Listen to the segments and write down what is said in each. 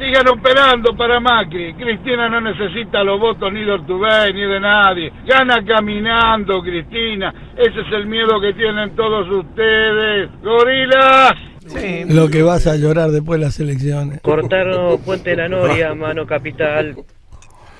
Sigan operando para Macri. Cristina no necesita los votos ni de Ortubey ni de nadie. Gana caminando, Cristina. Ese es el miedo que tienen todos ustedes. ¡Gorilas! Lo que vas a llorar después de las elecciones. Cortaron Puente de la Noria, mano capital.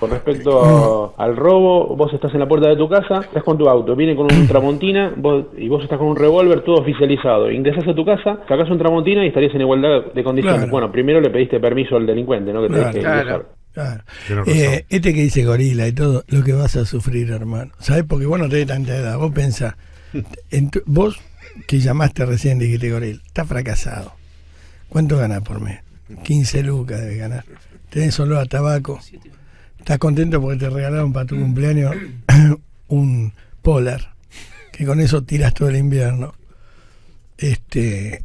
Con respecto al robo, vos estás en la puerta de tu casa, estás con tu auto, viene con un tramontina y vos estás con un revólver todo oficializado. Ingresás a tu casa, sacas un tramontina y estarías en igualdad de condiciones. Bueno, primero le pediste permiso al delincuente, ¿no? Que claro, claro, claro. Eh, este que dice gorila y todo, lo que vas a sufrir, hermano. ¿Sabes? Porque vos no tenés tanta edad. Vos pensás, en vos que llamaste recién y gorila, estás fracasado. ¿Cuánto ganás por mes? 15 lucas de ganar. Tenés solo a tabaco. Estás contento porque te regalaron para tu mm. cumpleaños un polar, que con eso tiras todo el invierno. Este,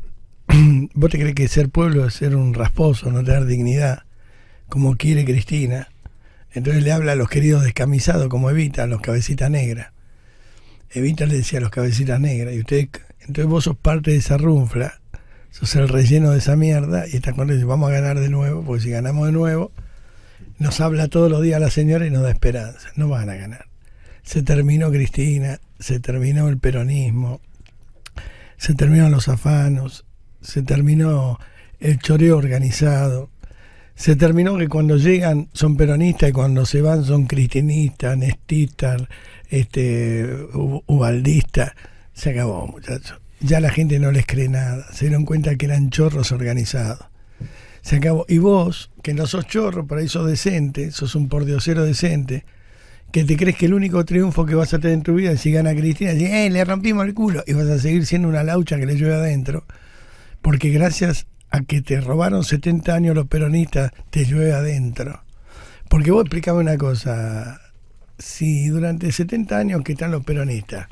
vos te crees que ser pueblo es ser un rasposo, no tener dignidad, como quiere Cristina. Entonces le habla a los queridos descamisados, como Evita, a los cabecitas negras. Evita le decía a los cabecitas negras, y usted, entonces vos sos parte de esa runfla, sos el relleno de esa mierda, y estás contento, vamos a ganar de nuevo, porque si ganamos de nuevo, nos habla todos los días la señora y nos da esperanza. No van a ganar. Se terminó Cristina, se terminó el peronismo, se terminaron los afanos, se terminó el choreo organizado, se terminó que cuando llegan son peronistas y cuando se van son cristinistas, nestistas, este, ubaldistas. Se acabó, muchachos. Ya la gente no les cree nada. Se dieron cuenta que eran chorros organizados. Y vos, que no sos chorro, por ahí sos decente, sos un pordiosero decente, que te crees que el único triunfo que vas a tener en tu vida es si gana Cristina, y eh, le rompimos el culo, y vas a seguir siendo una laucha que le llueve adentro, porque gracias a que te robaron 70 años los peronistas, te llueve adentro. Porque vos explicame una cosa, si durante 70 años que están los peronistas,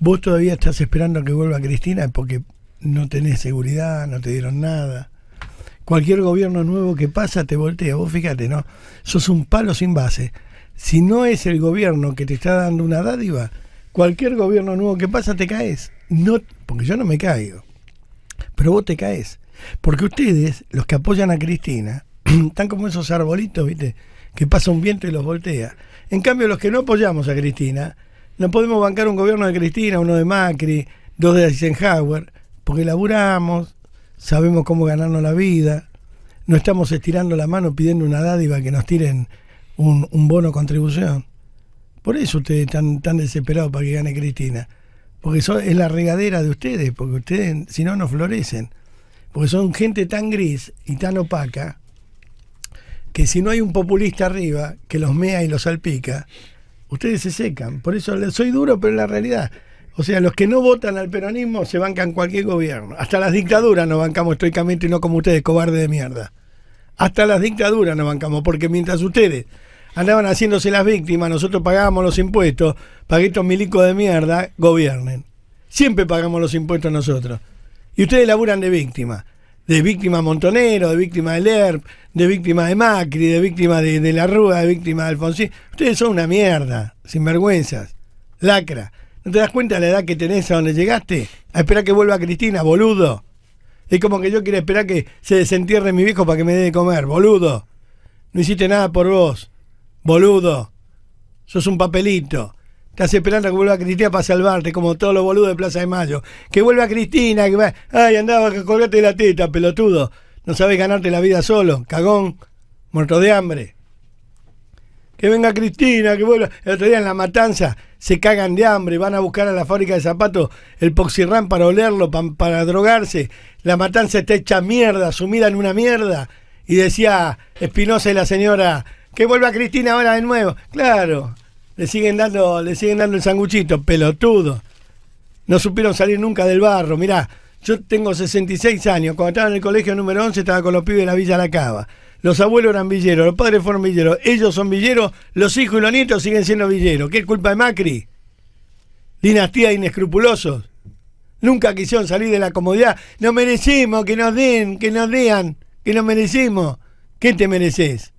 vos todavía estás esperando que vuelva Cristina porque no tenés seguridad, no te dieron nada, cualquier gobierno nuevo que pasa te voltea. Vos fíjate, ¿no? Sos un palo sin base. Si no es el gobierno que te está dando una dádiva, cualquier gobierno nuevo que pasa te caes. No, porque yo no me caigo. Pero vos te caes. Porque ustedes, los que apoyan a Cristina, están como esos arbolitos, ¿viste? Que pasa un viento y los voltea. En cambio, los que no apoyamos a Cristina, no podemos bancar un gobierno de Cristina, uno de Macri, dos de Eisenhower, porque laburamos, sabemos cómo ganarnos la vida, no estamos estirando la mano pidiendo una dádiva que nos tiren un, bono contribución. Por eso ustedes están tan desesperados para que gane Cristina. Porque es la regadera de ustedes, porque ustedes, si no, no florecen. Porque son gente tan gris y tan opaca que si no hay un populista arriba que los mea y los salpica, ustedes se secan. Por eso soy duro, pero es la realidad. O sea, los que no votan al peronismo se bancan cualquier gobierno. Hasta las dictaduras nos bancamos estoicamente y no como ustedes, cobarde de mierda. Hasta las dictaduras nos bancamos, porque mientras ustedes andaban haciéndose las víctimas, nosotros pagábamos los impuestos, estos milicos de mierda, gobiernen. Siempre pagamos los impuestos nosotros. Y ustedes laburan de víctima, De víctima Montonero, de víctima del ERP, de víctima de Macri, de víctima de, la Rúa, de víctima de Alfonsín. Ustedes son una mierda, sinvergüenzas, lacra. ¿No te das cuenta de la edad que tenés a donde llegaste? A esperar que vuelva Cristina, boludo. Es como que yo quiero esperar que se desentierre mi viejo para que me dé de comer, boludo. No hiciste nada por vos, boludo. Sos un papelito. Estás esperando a que vuelva Cristina para salvarte, como todos los boludos de Plaza de Mayo. Que vuelva Cristina, que va. Ay, andaba, colgate la teta, pelotudo. No sabes ganarte la vida solo, cagón, muerto de hambre. Que venga Cristina, que vuelva. El otro día en la matanza se cagan de hambre, van a buscar a la fábrica de zapatos el poxirrán para olerlo, para drogarse. La matanza está hecha mierda, sumida en una mierda. Y decía Espinosa y la señora, que vuelva Cristina ahora de nuevo. Claro, le siguen dando, le siguen dando el sanguchito, pelotudo. No supieron salir nunca del barro, mirá. Yo tengo 66 años. Cuando estaba en el colegio número 11 estaba con los pibes de la Villa La Cava los abuelos eran villeros, los padres fueron villeros, ellos son villeros, los hijos y los nietos siguen siendo villeros. ¿Qué es culpa de Macri? Dinastía de inescrupulosos. Nunca quisieron salir de la comodidad. No merecimos que nos den, que nos dean, que nos merecemos. ¿Qué te mereces?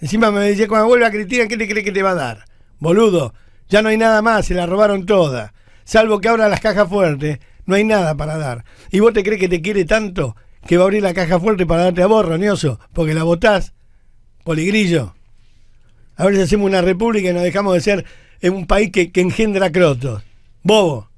Encima me decía, cuando vuelva a Cristina, ¿qué te cree que te va a dar? Boludo, ya no hay nada más, se la robaron toda. Salvo que ahora las cajas fuertes, no hay nada para dar. ¿Y vos te crees que te quiere tanto que va a abrir la caja fuerte para darte a vos, Ronioso, porque la votás, poligrillo. A ver si hacemos una república y nos dejamos de ser un país que, que engendra crotos. Bobo.